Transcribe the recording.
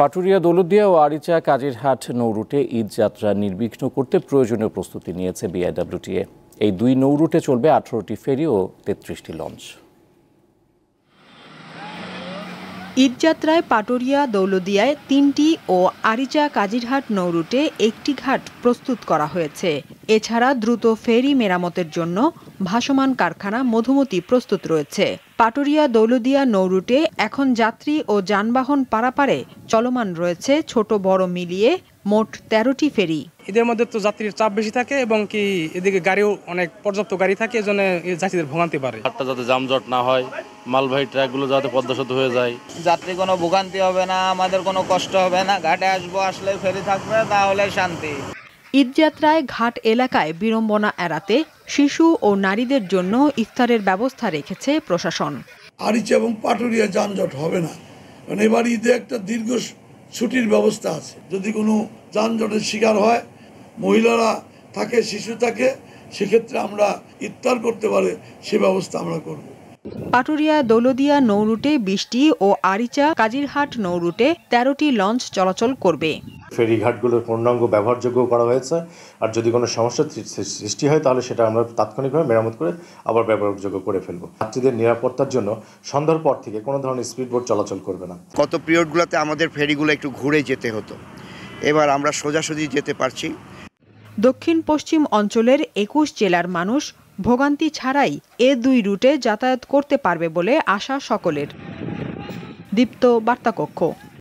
পাটুরিয়া দৌলদিয়া ও আরিচা কাজিরহাট নৌরুটে ঈদ যাত্রা নির্বিঘ্ন করতে প্রয়োজনীয় প্রস্তুতি নিয়েছে বিআইডব্লিউটিএ এই দুই নৌরুটে চলবে আঠারোটি ফেরি ও তেত্রিশটি লঞ্চ ঈদযাত্রায় পাটুরিয়া দৌলদিয়ায় তিনটি ও আরিচা কাজিরহাট নৌরুটে একটি ঘাট প্রস্তুত করা হয়েছে এছাড়া দ্রুত ফেরি মেরামতের জন্য ভাসমান কারখানা মধুমতি প্রস্তুত রয়েছে পাটুরিয়া দৌলদিয়া নৌরুটে এখন যাত্রী ও যানবাহন পারাপারে চলমান রয়েছে ছোট বড় মিলিয়ে মোট তেরোটি ফেরি এদের মধ্যে তো যাত্রীর চাপ বেশি থাকে এবং কি এদিকে গাড়িও অনেক পর্যাপ্ত গাড়ি থাকে জন্য যাত্রীদের ভোগান্তি পারে হাটটা যাতে যানজট না হয় মালবাহী ট্রাকগুলো যাতে পদ্মশত হয়ে যায় যাত্রী কোনো ভোগান্তি হবে না আমাদের কোনো কষ্ট হবে না ঘাটে আসবো আসলে ফেরি থাকবে তাহলে শান্তি ঈদযাত্রায় ঘাট এলাকায় বিড়ম্বনা এড়াতে শিশু ও নারীদের জন্য ইফতারের ব্যবস্থা রেখেছে প্রশাসন আরিচা এবং পাটুরিয়া যানজট হবে না কারণ এবার ঈদে একটা দীর্ঘ ছুটির ব্যবস্থা আছে যদি কোনো যানজটের শিকার হয় মহিলারা থাকে শিশু থাকে সেক্ষেত্রে আমরা ইফতার করতে পারে সে ব্যবস্থা আমরা করবো পাটুরিয়া দৌলদিয়া নৌরুটে বিশটি ও আরিচা কাজিরহাট নৌরুটে তেরোটি লঞ্চ চলাচল করবে ফেরিঘাটগুলোর পূর্ণাঙ্গ ব্যবহারযোগ্য করা হয়েছে আর যদি কোনো সমস্যা সৃষ্টি হয় তাহলে সেটা আমরা তাৎক্ষণিকভাবে মেরামত করে আবার ব্যবহারযোগ্য করে ফেলবো যাত্রীদের নিরাপত্তার জন্য সন্ধ্যার পর থেকে কোনো ধরনের স্পিডবোট চলাচল করবে না কত পিরিয়ডগুলোতে আমাদের ফেরিগুলো একটু ঘুরে যেতে হতো এবার আমরা সোজাসুজি যেতে পারছি দক্ষিণ পশ্চিম অঞ্চলের একুশ জেলার মানুষ ভোগান্তি ছাড়াই এ দুই রুটে যাতায়াত করতে পারবে বলে আশা সকলের দীপ্ত বার্তাকক্ষ